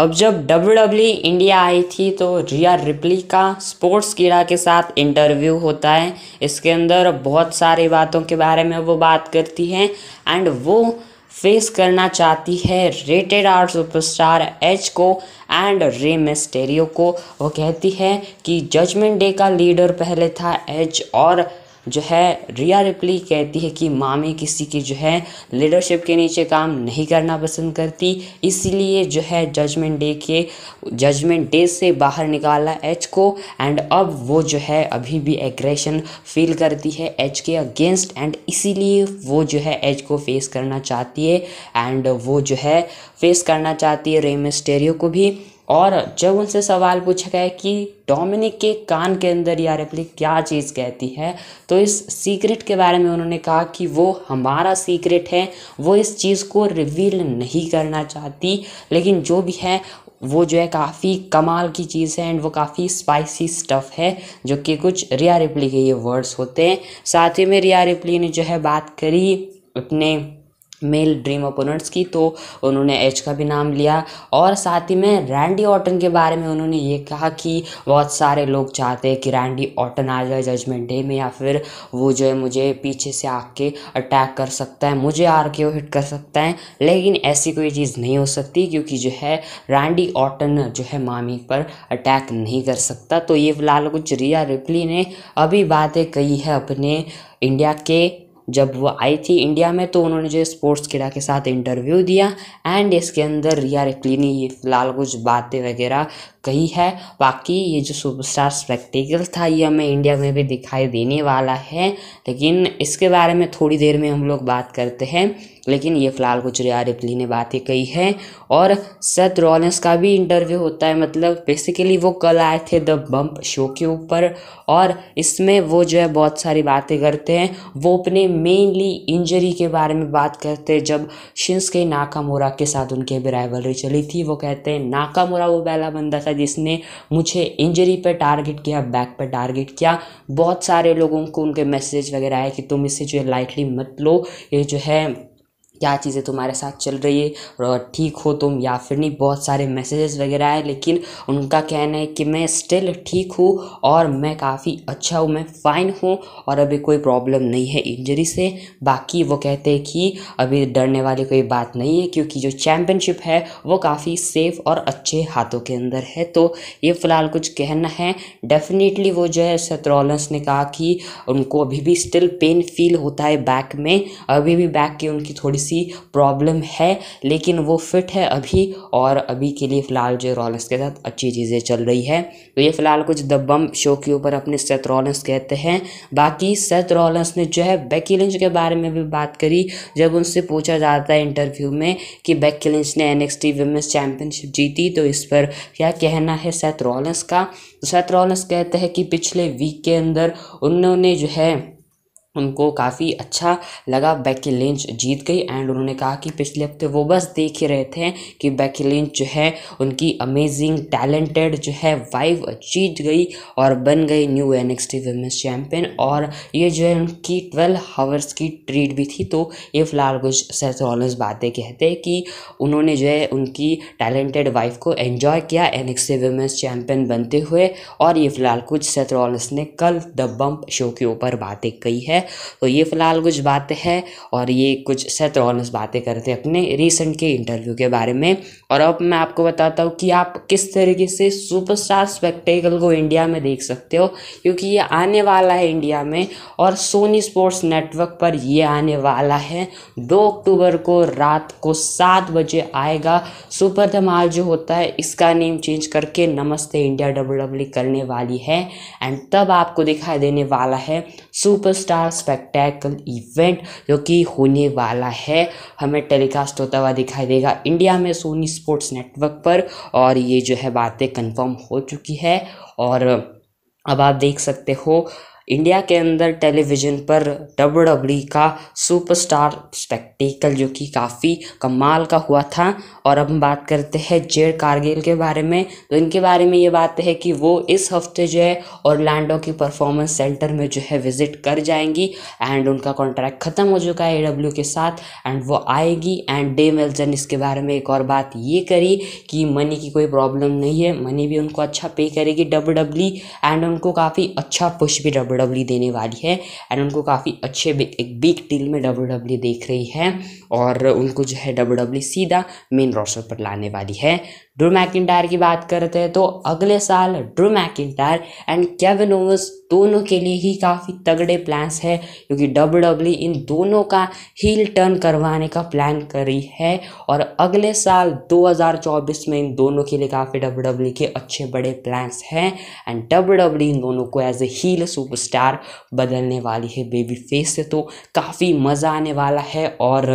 अब जब W India e आई थी तो रिया रिपली का स्पोर्ट्स कीड़ा के साथ इंटरव्यू होता है इसके अंदर बहुत सारी बातों के बारे में वो बात करती हैं एंड वो फेस करना चाहती है रेटेड आर्ट सुपरस्टार एच को एंड रे मिस्टेरियो को वो कहती है कि जजमेंट डे का लीडर पहले था एच और जो है रिया रिपली कहती है कि मामी किसी की जो है लीडरशिप के नीचे काम नहीं करना पसंद करती इसीलिए जो है जजमेंट डे के जजमेंट डे से बाहर निकाला एच को एंड अब वो जो है अभी भी एग्रेशन फील करती है एच के अगेंस्ट एंड इसीलिए वो जो है एच को फेस करना चाहती है एंड वो जो है फेस करना चाहती है रे मिस्टेरियो को भी और जब उनसे सवाल पूछा गया कि डोमिनिक के कान के अंदर यह रेप्ली क्या चीज़ कहती है तो इस सीक्रेट के बारे में उन्होंने कहा कि वो हमारा सीक्रेट है वो इस चीज़ को रिवील नहीं करना चाहती लेकिन जो भी है वो जो है काफ़ी कमाल की चीज़ है एंड वो काफ़ी स्पाइसी स्टफ़ है जो कि कुछ रिया रिप्ली के ये वर्ड्स होते हैं साथ ही में रिया रिप्ली ने जो है बात करी अपने मेल ड्रीम ओपोनेंट्स की तो उन्होंने एच का भी नाम लिया और साथ ही में रैंडी ऑटन के बारे में उन्होंने ये कहा कि बहुत सारे लोग चाहते हैं कि रैंडी ऑटन आ जाए जजमेंट डे में या फिर वो जो है मुझे पीछे से आके अटैक कर सकता है मुझे आर के हिट कर सकता है लेकिन ऐसी कोई चीज़ नहीं हो सकती क्योंकि जो है रैंडी ऑटन जो है मामी पर अटैक नहीं कर सकता तो ये फिलहाल कुछ रिया रिपली ने अभी बातें कही है अपने इंडिया के जब वो आई थी इंडिया में तो उन्होंने जो स्पोर्ट्स क्रीड़ा के साथ इंटरव्यू दिया एंड इसके अंदर रिया ने ये फिलहाल कुछ बातें वगैरह कही है बाकी ये जो सुपरस्टार स्पेक्टिकल था ये हमें इंडिया में भी दिखाई देने वाला है लेकिन इसके बारे में थोड़ी देर में हम लोग बात करते हैं लेकिन ये फ़िलहाल कुछ रिया रिपली ने बातें कही हैं और सत रॉलेंस का भी इंटरव्यू होता है मतलब बेसिकली वो कल आए थे द बम्प शो के ऊपर और इसमें वो जो है बहुत सारी बातें करते हैं वो अपने मेनली इंजरी के बारे में बात करते हैं जब शिंस के नाकामोरा के साथ उनके भी राइवलरी चली थी वो कहते हैं नाकामोरा वो पहला बंदा था जिसने मुझे इंजरी पर टारगेट किया बैक पर टारगेट किया बहुत सारे लोगों को उनके मैसेज वगैरह आए कि तुम इसे जो है लाइटली मत लो ये जो है क्या चीज़ें तुम्हारे साथ चल रही है और ठीक हो तुम या फिर नहीं बहुत सारे मैसेजेस वगैरह आए लेकिन उनका कहना है कि मैं स्टिल ठीक हूँ और मैं काफ़ी अच्छा हूँ मैं फ़ाइन हूँ और अभी कोई प्रॉब्लम नहीं है इंजरी से बाकी वो कहते हैं कि अभी डरने वाली कोई बात नहीं है क्योंकि जो चैम्पियनशिप है वो काफ़ी सेफ और अच्छे हाथों के अंदर है तो ये फ़िलहाल कुछ कहना है डेफिनेटली वो जो है सेथ्रॉलस ने कहा कि उनको अभी भी स्टिल पेन फील होता है बैक में अभी भी बैक की उनकी थोड़ी सी सी प्रॉब्लम है लेकिन वो फिट है अभी और अभी के लिए फ़िलहाल जो रॉलेंस के साथ अच्छी चीज़ें चल रही है तो ये फ़िलहाल कुछ द बम शो के ऊपर अपने सेत रॉलेंस कहते हैं बाकी सेत रॉलेंस ने जो है बेकी लिंच के बारे में भी बात करी जब उनसे पूछा जाता है इंटरव्यू में कि बैक लिंच ने N X T women's championship जीती तो इस पर क्या कहना है सेत रॉलेंस का तो रॉलेंस कहते हैं कि पिछले वीक के अंदर उन्होंने जो है उनको काफ़ी अच्छा लगा बैकी लिंच जीत गई एंड उन्होंने कहा कि पिछले हफ्ते वो बस देख ही रहे थे कि बैकी लिंच जो है उनकी अमेजिंग टैलेंटेड जो है वाइफ जीत गई और बन गई new N X T women's champion और ये जो है उनकी ट्वेल्व हावर्स की ट्रीट भी थी तो ये फिलहाल कुछ सेथ बातें कहते हैं कि उन्होंने जो है उनकी टैलेंटेड वाइफ को एन्जॉय किया N X T women's champion बनते हुए और ये फिलहाल कुछ सेथ ने कल द बम्प शो के ऊपर बातें कही है है तो ये फ़िलहाल कुछ बातें हैं और ये कुछ सेथ रॉलिंस बातें करते हैं अपने रिसेंट के इंटरव्यू के बारे में और अब मैं आपको बताता हूँ कि आप किस तरीके से सुपरस्टार स्पेक्टेकल को इंडिया में देख सकते हो क्योंकि ये आने वाला है इंडिया में और सोनी स्पोर्ट्स नेटवर्क पर ये आने वाला है दो अक्टूबर को रात को सात बजे आएगा सुपर धमाल जो होता है इसका नेम चेंज करके नमस्ते इंडिया डब्ल्यू e करने वाली है एंड तब आपको दिखाई देने वाला है सुपरस्टार स्पेक्टेकल इवेंट जो कि होने वाला है हमें टेलीकास्ट होता हुआ दिखाई देगा इंडिया में सोनी स्पोर्ट्स नेटवर्क पर और ये जो है बातें कंफर्म हो चुकी है और अब आप देख सकते हो इंडिया के अंदर टेलीविज़न पर डब्ल्यू डब्ल्यू का सुपरस्टार स्पेक्टिकल जो कि काफ़ी कमाल का हुआ था और अब हम बात करते हैं जेड कारगिल के बारे में तो इनके बारे में ये बात है कि वो इस हफ्ते जो है और की परफॉर्मेंस सेंटर में जो है विज़िट कर जाएंगी एंड उनका कॉन्ट्रैक्ट ख़त्म हो चुका है ए के साथ एंड वो आएगी एंड डे मेल्जन इसके बारे में एक और बात ये करी कि मनी की कोई प्रॉब्लम नहीं है मनी भी उनको अच्छा पे करेगी डब्ल्यू एंड उनको काफ़ी अच्छा पुश भी डब्ल्यू डब्ल्यू e देने वाली है एंड उनको काफ़ी अच्छे एक बिग डील में डब्ल्यू डब्ल्यू e देख रही है और उनको जो है डब्ल्यू डब्ल्यू e सीधा मेन रोस्टर पर लाने वाली है ड्रू मैकिटायर की बात करते हैं तो अगले साल ड्रू मैकिटायर एंड केविन दोनों के लिए ही काफ़ी तगड़े प्लान्स है क्योंकि डब्ल्यू डब्ल्यू e इन दोनों का हील टर्न करवाने का प्लान करी है और अगले साल 2024 में इन दोनों के लिए काफ़ी डब्ल्यू डब्ल्यू e के अच्छे बड़े प्लान्स हैं एंड डब्ल्यू डब्ल्यू इन दोनों को एज ए हील सुपरस्टार बदलने वाली है बेबी फेस से तो काफ़ी मज़ा आने वाला है और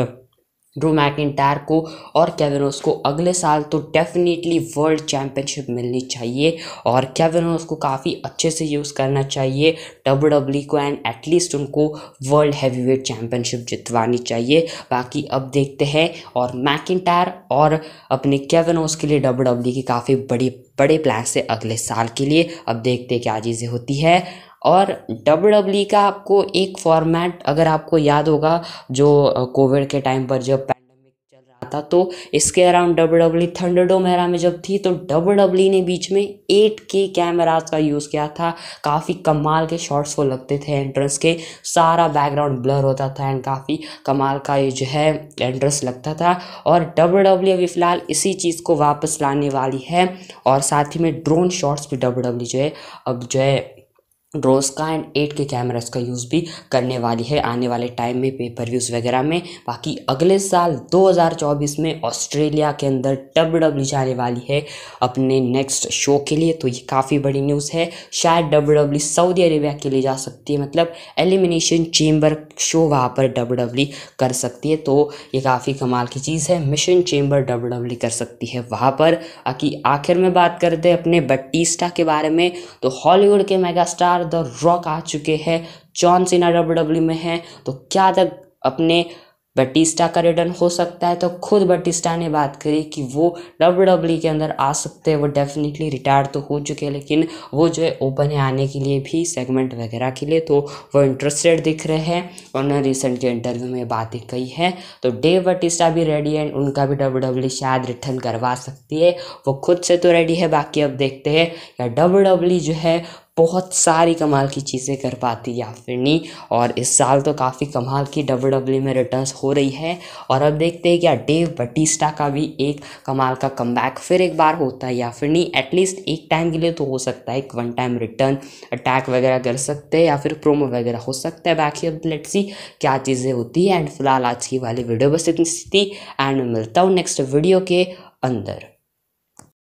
ड्रू टायर को और कैवेनोस को अगले साल तो डेफिनेटली वर्ल्ड चैम्पियनशिप मिलनी चाहिए और कैवेनोस को काफ़ी अच्छे से यूज़ करना चाहिए डब्ल्यू डब्ल्यू e को एंड एटलीस्ट उनको वर्ल्ड हैवीवेट चैम्पियनशिप जितवानी चाहिए बाकी अब देखते हैं और टायर और अपने कैवेनोस के लिए डब्ल्यू डब्ल्यू e की काफ़ी बड़ी बड़े प्लान से अगले साल के लिए अब देखते हैं क्या चीज़ें होती है और डब्ल्यू डब्ल्यू e का आपको एक फॉर्मेट अगर आपको याद होगा जो कोविड के टाइम पर जब पैंडमिक चल रहा था तो इसके अराउंड डब्ल्यू डब्ल्यू थंडरडोम में जब थी तो डब्ल्यू डब्ल्यू e ने बीच में एट के कैमराज का यूज़ किया था काफ़ी कमाल के शॉट्स वो लगते थे एंट्रेंस के सारा बैकग्राउंड ब्लर होता था एंड काफ़ी कमाल का ये जो है एंट्रेंस लगता था और डब्ल्यू डब्ल्यू e अभी फ़िलहाल इसी चीज़ को वापस लाने वाली है और साथ ही में ड्रोन शॉट्स भी डब्ल्यू डब्ल्यू जो है अब जो है का एंड एट के कैमरास का यूज़ भी करने वाली है आने वाले टाइम में पेपर व्यूज़ वगैरह में बाकी अगले साल 2024 में ऑस्ट्रेलिया के अंदर डब्ल्यू डब्ल्यू e जाने वाली है अपने नेक्स्ट शो के लिए तो ये काफ़ी बड़ी न्यूज़ है शायद डब्ल्यू डब्ल्यू सऊदी अरेबिया के लिए जा सकती है मतलब एलिमिनेशन चेम्बर शो वहाँ पर डब्ल्यू डब्ल्यू e कर सकती है तो ये काफ़ी कमाल की चीज़ है मिशन चेम्बर डब्ल्यू डब्ल्यू कर सकती है वहाँ पर बाकी आखिर में बात करते हैं अपने बट्टीस्टा के बारे में तो हॉलीवुड के मेगास्टार द रॉक आ चुके हैं जॉन सीना डब्ल्यू डब्ल्यू में है तो क्या तक अपने बटिस्टा का रिटर्न हो सकता है तो खुद बटिस्टा ने बात करी कि वो डब्ल्यू डब्ल्यू के अंदर आ सकते हैं वो डेफिनेटली रिटायर तो हो चुके हैं लेकिन वो जो है ओपन है आने के लिए भी सेगमेंट वगैरह के लिए तो वो इंटरेस्टेड दिख रहे हैं उन्होंने रिसेंट के इंटरव्यू में बातें कही है तो डेव बटिस्टा भी रेडी है उनका भी डब्ल्यू डब्ल्यू शायद रिटर्न करवा सकती है वो खुद से तो रेडी है बाकी अब देखते हैं या डब्ल्यू डब्ल्यू जो है बहुत सारी कमाल की चीज़ें कर पाती या फिर नहीं और इस साल तो काफ़ी कमाल की डब्ल्यू डब्ल्यू में रिटर्न्स हो रही है और अब देखते हैं क्या डेव बटिस्टा का भी एक कमाल का कम फिर एक बार होता है या फिर नहीं एटलीस्ट एक टाइम के लिए तो हो सकता है एक वन टाइम रिटर्न अटैक वगैरह कर सकते हैं या फिर प्रोमो वगैरह हो सकता है बाकी अब लेट्स सी क्या चीज़ें होती है एंड फिलहाल आज की वाली वीडियो बस इतनी थी एंड मिलता हूँ नेक्स्ट वीडियो के अंदर